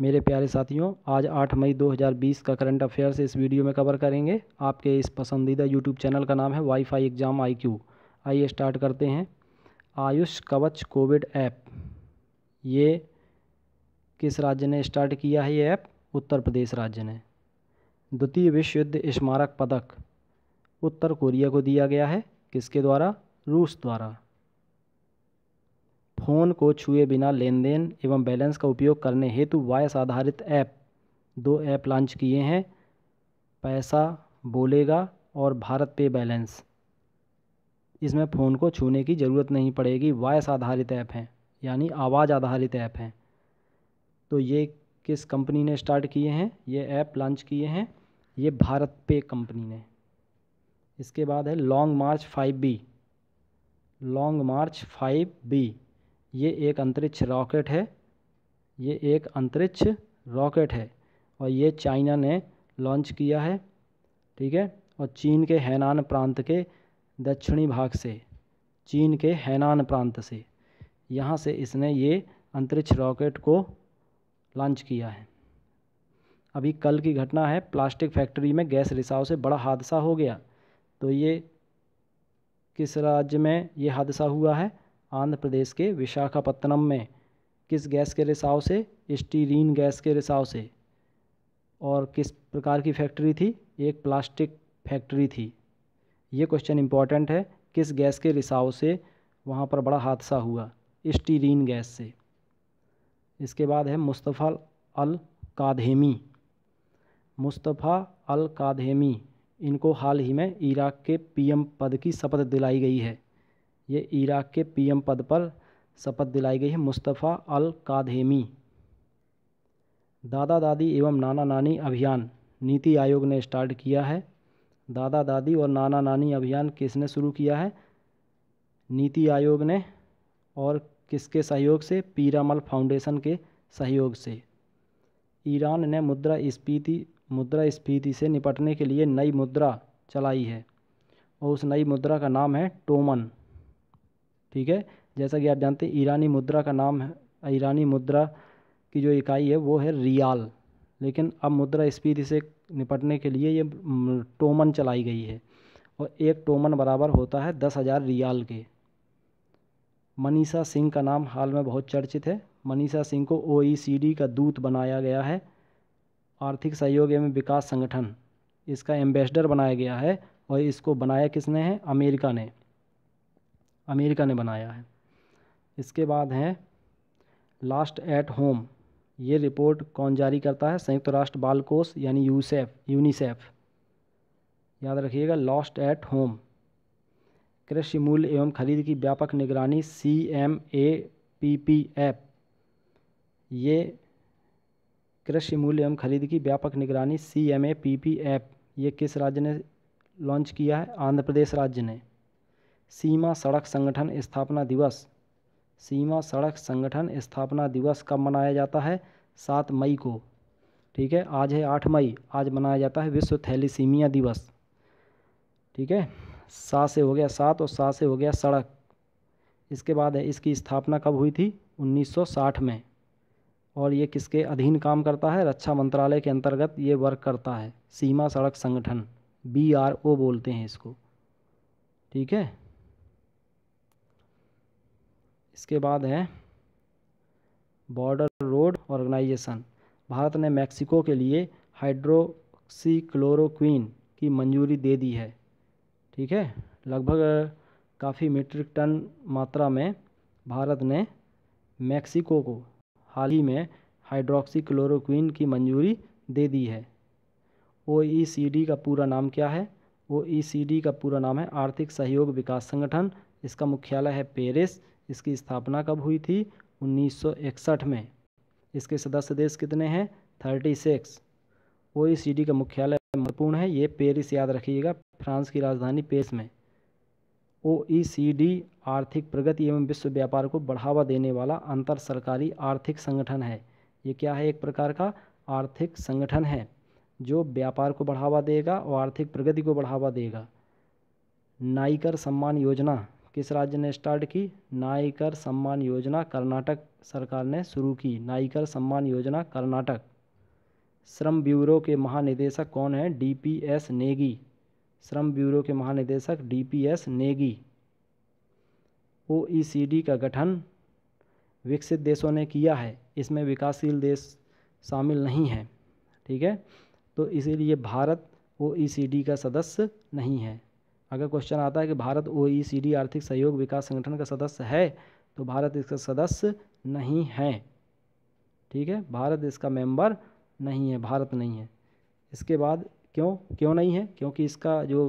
मेरे प्यारे साथियों आज 8 मई 2020 का करंट अफेयर्स इस वीडियो में कवर करेंगे आपके इस पसंदीदा यूट्यूब चैनल का नाम है वाईफाई एग्ज़ाम आईक्यू आइए स्टार्ट करते हैं आयुष कवच कोविड ऐप ये किस राज्य ने स्टार्ट किया है ये ऐप उत्तर प्रदेश राज्य ने द्वितीय विश्व युद्ध स्मारक पदक उत्तर कोरिया को दिया गया है किसके द्वारा रूस द्वारा फ़ोन को छुए बिना लेन देन एवं बैलेंस का उपयोग करने हेतु वॉयस आधारित ऐप दो ऐप लॉन्च किए हैं पैसा बोलेगा और भारत पे बैलेंस इसमें फ़ोन को छूने की ज़रूरत नहीं पड़ेगी वॉयस आधारित ऐप हैं यानी आवाज़ आधारित ऐप हैं तो ये किस कंपनी ने स्टार्ट किए हैं ये ऐप लॉन्च किए हैं ये भारत पे कंपनी ने इसके बाद है Long March five B Long March five B ये एक अंतरिक्ष रॉकेट है ये एक अंतरिक्ष रॉकेट है और ये चाइना ने लॉन्च किया है ठीक है और चीन के हैनान प्रांत के दक्षिणी भाग से चीन के हैनान प्रांत से यहाँ से इसने ये अंतरिक्ष रॉकेट को लॉन्च किया है अभी कल की घटना है प्लास्टिक फैक्ट्री में गैस रिसाव से बड़ा हादसा हो गया तो ये किस राज्य में ये हादसा हुआ है आंध्र प्रदेश के विशाखापत्तनम में किस गैस के रिसाव से स्टीरिन गैस के रिसाव से और किस प्रकार की फैक्ट्री थी एक प्लास्टिक फैक्ट्री थी ये क्वेश्चन इम्पॉर्टेंट है किस गैस के रिसाव से वहाँ पर बड़ा हादसा हुआ स्टीरिन गैस से इसके बाद है मुस्तफ़ा अल कादहेमी मुस्तफ़ा अल कादहेमी इनको हाल ही में इराक के पीएम पद की शपथ दिलाई गई है ये इराक़ के पीएम पद पर शपथ दिलाई गई है मुस्तफ़ा अल कादहेमी दादा दादी एवं नाना नानी अभियान नीति आयोग ने स्टार्ट किया है दादा दादी और नाना नानी अभियान किसने शुरू किया है नीति आयोग ने और किसके सहयोग से पीरामल फाउंडेशन के सहयोग से ईरान ने मुद्रा स्फीति मुद्रा स्फीति से निपटने के लिए नई मुद्रा चलाई है और उस नई मुद्रा का नाम है टोमन ठीक है जैसा कि आप जानते हैं ईरानी मुद्रा का नाम है ईरानी मुद्रा की जो इकाई है वो है रियाल लेकिन अब मुद्रा स्पीति से निपटने के लिए ये टोमन चलाई गई है और एक टोमन बराबर होता है दस हज़ार रियाल के मनीषा सिंह का नाम हाल में बहुत चर्चित है मनीषा सिंह को ओ का दूत बनाया गया है आर्थिक सहयोग एवं विकास संगठन इसका एम्बेसडर बनाया गया है और इसको बनाया किसने है अमेरिका ने अमेरिका ने बनाया है इसके बाद है लास्ट एट होम ये रिपोर्ट कौन जारी करता है संयुक्त राष्ट्र बाल कोष यानी यूसेफ यूनिसेफ याद रखिएगा लॉस्ट एट होम कृषि मूल्य एवं खरीद की व्यापक निगरानी C M A P P F ये कृषि मूल्य एवं खरीद की व्यापक निगरानी C M A P P F ये किस राज्य ने लॉन्च किया है आंध्र प्रदेश राज्य ने सीमा सड़क संगठन स्थापना दिवस सीमा सड़क संगठन स्थापना दिवस कब मनाया जाता है सात मई को ठीक है आज है आठ मई आज मनाया जाता है विश्व थैलीसीमिया दिवस ठीक है सा से हो गया सात और सा से हो गया सड़क इसके बाद है इसकी स्थापना कब हुई थी 1960 में और ये किसके अधीन काम करता है रक्षा मंत्रालय के अंतर्गत ये वर्क करता है सीमा सड़क संगठन बी आर ओ बोलते हैं इसको ठीक है इसके बाद है बॉर्डर रोड ऑर्गेनाइजेशन भारत ने मैक्सिको के लिए हाइड्रोक्सीक्लोरोक्वीन की मंजूरी दे दी है ठीक है लगभग काफ़ी मीट्रिक टन मात्रा में भारत ने मैक्सिको को हाल ही में हाइड्रोक्सीक्लोरोक्वीन की मंजूरी दे दी है ओ का पूरा नाम क्या है ओ का पूरा नाम है आर्थिक सहयोग विकास संगठन इसका मुख्यालय है पेरिस इसकी स्थापना कब हुई थी 1961 में इसके सदस्य देश कितने हैं 36 डी का मुख्यालय महत्वपूर्ण है ये पेरिस याद रखिएगा फ्रांस की राजधानी पेरिस में डी आर्थिक प्रगति एवं विश्व व्यापार को बढ़ावा देने वाला अंतर सरकारी आर्थिक संगठन है ये क्या है एक प्रकार का आर्थिक संगठन है जो व्यापार को बढ़ावा देगा और आर्थिक प्रगति को बढ़ावा देगा नाइकर सम्मान योजना किस राज्य ने स्टार्ट की नाईकर सम्मान योजना कर्नाटक सरकार ने शुरू की नाईकर सम्मान योजना कर्नाटक श्रम ब्यूरो के महानिदेशक कौन है डीपीएस नेगी श्रम ब्यूरो के महानिदेशक डीपीएस नेगी ओईसीडी का गठन विकसित देशों ने किया है इसमें विकासशील देश शामिल नहीं है ठीक है तो इसीलिए भारत ओईसीडी का सदस्य नहीं है अगर क्वेश्चन आता है कि भारत ओ आर्थिक सहयोग विकास संगठन का सदस्य है तो भारत इसका सदस्य नहीं है ठीक है भारत इसका मेंबर नहीं है भारत नहीं है इसके बाद क्यों क्यों नहीं है क्योंकि इसका जो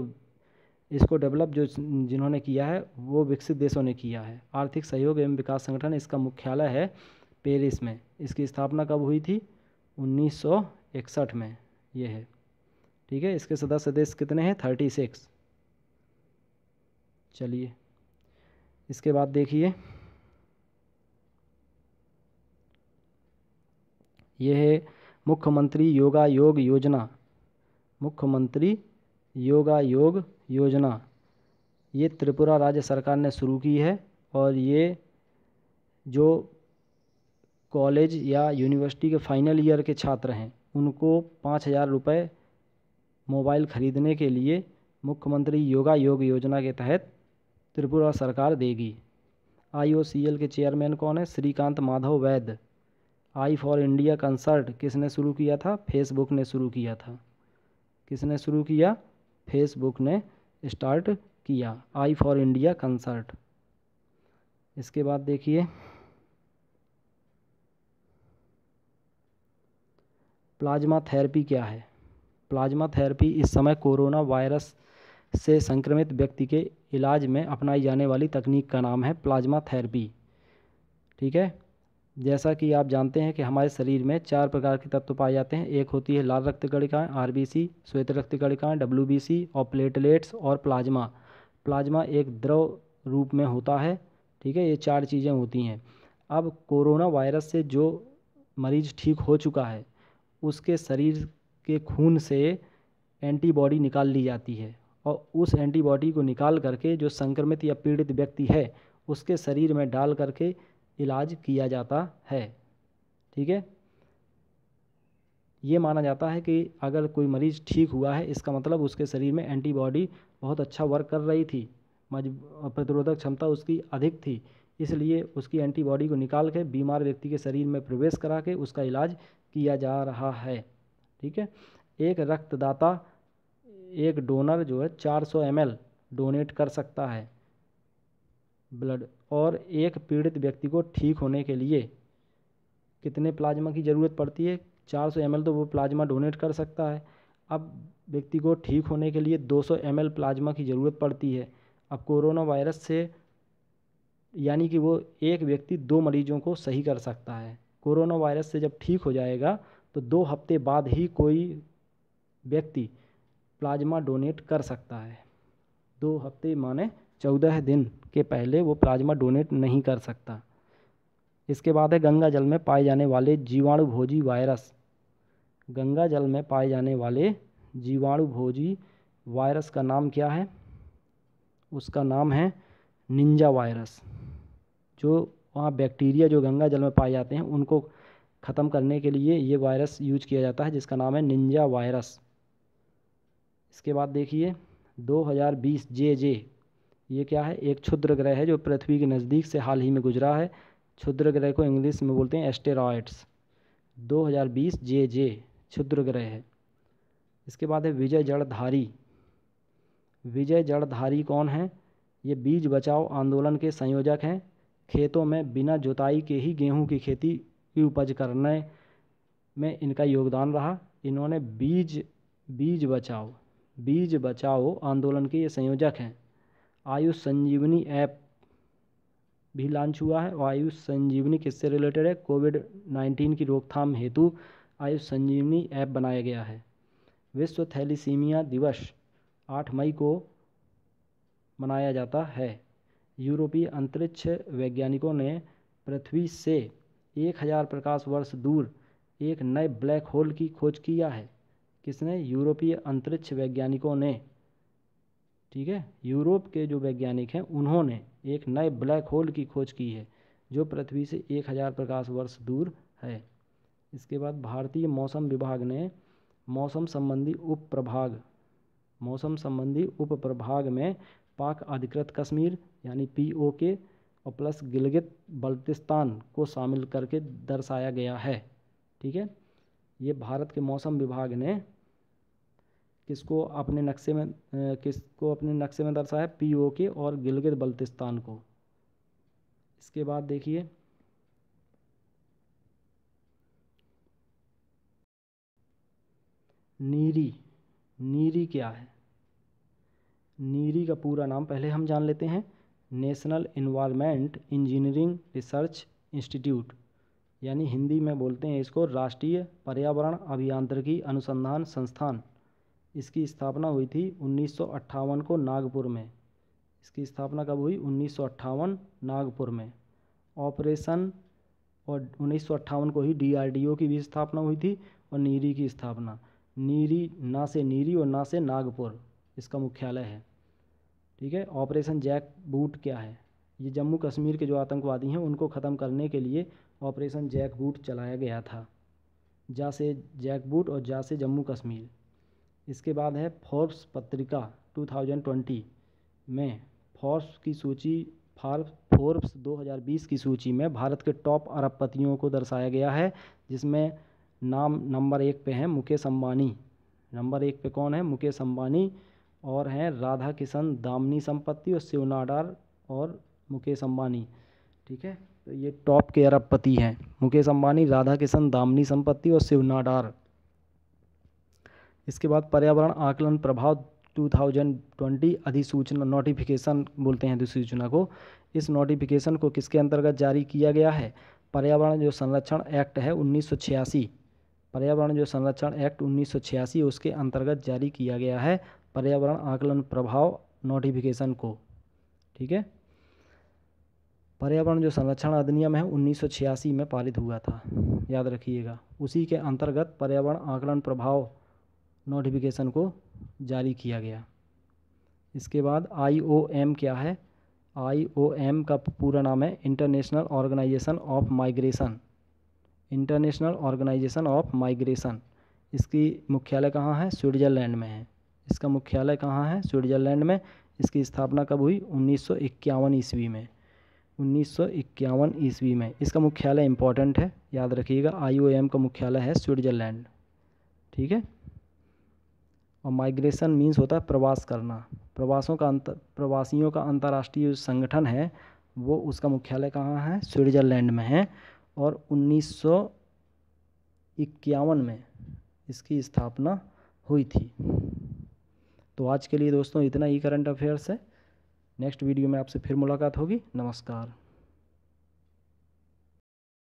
इसको डेवलप जो जिन्होंने किया है वो विकसित देशों ने किया है आर्थिक सहयोग एवं विकास संगठन इसका मुख्यालय है पेरिस में इसकी स्थापना कब हुई थी 1961 में ये है ठीक है इसके सदस्य देश कितने हैं थर्टी सिक्स चलिए इसके बाद देखिए यह है मुख्यमंत्री योगा योग योजना मुख्यमंत्री योगा योग योजना ये त्रिपुरा राज्य सरकार ने शुरू की है और ये जो कॉलेज या यूनिवर्सिटी के फाइनल ईयर के छात्र हैं उनको पाँच हज़ार रुपये मोबाइल ख़रीदने के लिए मुख्यमंत्री योगा योग योजना के तहत त्रिपुरा सरकार देगी आईओसीएल के चेयरमैन कौन है श्रीकांत माधव वैद्य आई फॉर इंडिया कंसर्ट किसने शुरू किया था फेसबुक ने शुरू किया था किसने शुरू किया फेसबुक ने स्टार्ट किया आई फॉर इंडिया कंसर्ट इसके बाद देखिए प्लाज्मा थेरेपी क्या है प्लाज्मा थेरेपी इस समय कोरोना वायरस से संक्रमित व्यक्ति के इलाज में अपनाई जाने वाली तकनीक का नाम है प्लाज्मा थेरेपी ठीक है जैसा कि आप जानते हैं कि हमारे शरीर में चार प्रकार के तत्व पाए जाते हैं एक होती है लाल रक्त कणिकाएँ आर श्वेत रक्त कणिकाएँ डब्ल्यू और प्लेटलेट्स और प्लाज्मा प्लाज्मा एक द्रव रूप में होता है ठीक है ये चार चीज़ें होती हैं अब कोरोना वायरस से जो मरीज ठीक हो चुका है उसके शरीर के खून से एंटीबॉडी निकाल ली जाती है और उस एंटीबॉडी को निकाल करके जो संक्रमित या पीड़ित व्यक्ति है उसके शरीर में डाल करके इलाज किया जाता है ठीक है ये माना जाता है कि अगर कोई मरीज़ ठीक हुआ है इसका मतलब उसके शरीर में एंटीबॉडी बहुत अच्छा वर्क कर रही थी मज प्रतिरोधक क्षमता उसकी अधिक थी इसलिए उसकी एंटीबॉडी को निकाल के बीमार व्यक्ति के शरीर में प्रवेश करा के उसका इलाज किया जा रहा है ठीक है एक रक्तदाता एक डोनर जो है 400 एल डोनेट कर सकता है ब्लड और एक पीड़ित व्यक्ति को ठीक होने के लिए कितने प्लाज्मा की ज़रूरत पड़ती है 400 एल तो वो प्लाज्मा डोनेट कर सकता है अब व्यक्ति को ठीक होने के लिए 200 एल प्लाज्मा की ज़रूरत पड़ती है अब कोरोना वायरस से यानी कि वो एक व्यक्ति दो मरीजों को सही कर सकता है कोरोना वायरस से जब ठीक हो जाएगा तो दो हफ्ते बाद ही कोई व्यक्ति प्लाज्मा डोनेट कर सकता है दो हफ्ते माने चौदह दिन के पहले वो प्लाज्मा डोनेट नहीं कर सकता इसके बाद है गंगा जल में पाए जाने वाले जीवाणु भोजी वायरस गंगा जल में पाए जाने वाले जीवाणु भोजी वायरस का नाम क्या है उसका नाम है निंजा वायरस जो वहाँ बैक्टीरिया जो गंगा जल में पाए जाते हैं उनको ख़त्म करने के लिए ये वायरस यूज किया जाता है जिसका नाम है निंजा वायरस इसके बाद देखिए 2020 जे जे ये क्या है एक क्षुद्र ग्रह है जो पृथ्वी के नज़दीक से हाल ही में गुजरा है क्षुद्र ग्रह को इंग्लिश में बोलते हैं एस्टेरॉयड्स 2020 जे जे क्षुद्र ग्रह है इसके बाद है विजय जड़धारी विजय जड़धारी कौन है ये बीज बचाओ आंदोलन के संयोजक हैं खेतों में बिना जुताई के ही गेहूं की खेती की उपज करने में इनका योगदान रहा इन्होंने बीज बीज बचाओ बीज बचाओ आंदोलन के ये संयोजक हैं आयुष संजीवनी ऐप भी लॉन्च हुआ है और आयुष संजीवनी किससे रिलेटेड है कोविड नाइन्टीन की रोकथाम हेतु आयुष संजीवनी ऐप बनाया गया है विश्व थैलीसीमिया दिवस आठ मई को मनाया जाता है यूरोपीय अंतरिक्ष वैज्ञानिकों ने पृथ्वी से एक हज़ार प्रकाश वर्ष दूर एक नए ब्लैक होल की खोज किया है किसने यूरोपीय अंतरिक्ष वैज्ञानिकों ने ठीक है यूरोप के जो वैज्ञानिक हैं उन्होंने एक नए ब्लैक होल की खोज की है जो पृथ्वी से एक हज़ार प्रकाश वर्ष दूर है इसके बाद भारतीय मौसम विभाग ने मौसम संबंधी उप प्रभाग मौसम संबंधी उप प्रभाग में पाक अधिकृत कश्मीर यानी पी ओ के और प्लस गिलगित बल्तिस्तान को शामिल करके दर्शाया गया है ठीक है ये भारत के मौसम विभाग ने किसको अपने नक्शे में किसको अपने नक्शे में दर्शाया ओ के और गिलगित बल्तिस्तान को इसके बाद देखिए नीरी नीरी क्या है नीरी का पूरा नाम पहले हम जान लेते हैं National Environment Engineering Research Institute यानी हिंदी में बोलते हैं इसको राष्ट्रीय पर्यावरण अभियांत्रिकी अनुसंधान संस्थान इसकी स्थापना हुई थी उन्नीस को नागपुर में इसकी स्थापना कब हुई उन्नीस नागपुर में ऑपरेशन और उन्नीस को ही डीआरडीओ की भी स्थापना हुई थी और नीरी की स्थापना नीरी ना से नीरी और ना से नागपुर इसका मुख्यालय है ठीक है ऑपरेशन जैक बूट क्या है ये जम्मू कश्मीर के जो आतंकवादी हैं उनको ख़त्म करने के लिए ऑपरेशन जैक बूट चलाया गया था जा से जैक बूट और जा से जम्मू कश्मीर इसके बाद है फोर्ब्स पत्रिका 2020 में फोर्ब्स की सूची फोर्ब्स 2020 की सूची में भारत के टॉप अरबपतियों को दर्शाया गया है जिसमें नाम नंबर एक पे हैं मुकेश अम्बानी नंबर एक पे कौन है मुकेश अम्बानी और हैं राधा किशन दामनी संपत्ति और शिवनाडार और मुकेश अम्बानी ठीक है तो ये टॉप के अरबपति हैं मुकेश अम्बानी राधा किशन दामनी संपत्ति और शिवनाडार इसके बाद पर्यावरण आकलन प्रभाव 2020 अधिसूचना नोटिफिकेशन बोलते हैं अधिसूचना को इस नोटिफिकेशन को किसके अंतर्गत जारी किया गया है पर्यावरण जो संरक्षण एक्ट है उन्नीस पर्यावरण जो संरक्षण एक्ट उन्नीस उसके अंतर्गत जारी किया गया है पर्यावरण आकलन प्रभाव नोटिफिकेशन को ठीक है पर्यावरण जो संरक्षण अधिनियम है उन्नीस में पारित हुआ था याद रखिएगा उसी के अंतर्गत पर्यावरण आकलन प्रभाव नोटिफिकेशन को जारी किया गया इसके बाद आईओएम क्या है आईओएम का पूरा नाम है International Organization of Migration International Organization of Migration इसकी मुख्यालय कहाँ है स्विट्ज़रलैंड में है इसका मुख्यालय कहाँ है स्विट्ज़रलैंड में इसकी स्थापना कब हुई उन्नीस ईस्वी में उन्नीस ईस्वी में इसका मुख्यालय इंपॉर्टेंट है याद रखिएगा आईओएम का मुख्यालय है स्विट्ज़रलैंड ठीक है और माइग्रेशन मीन्स होता है प्रवास करना प्रवासों का अंतर प्रवासियों का अंतर्राष्ट्रीय संगठन है वो उसका मुख्यालय कहाँ है स्विट्ज़रलैंड में है और उन्नीस इक्यावन में इसकी स्थापना हुई थी तो आज के लिए दोस्तों इतना ही करंट अफेयर्स है नेक्स्ट वीडियो में आपसे फिर मुलाकात होगी नमस्कार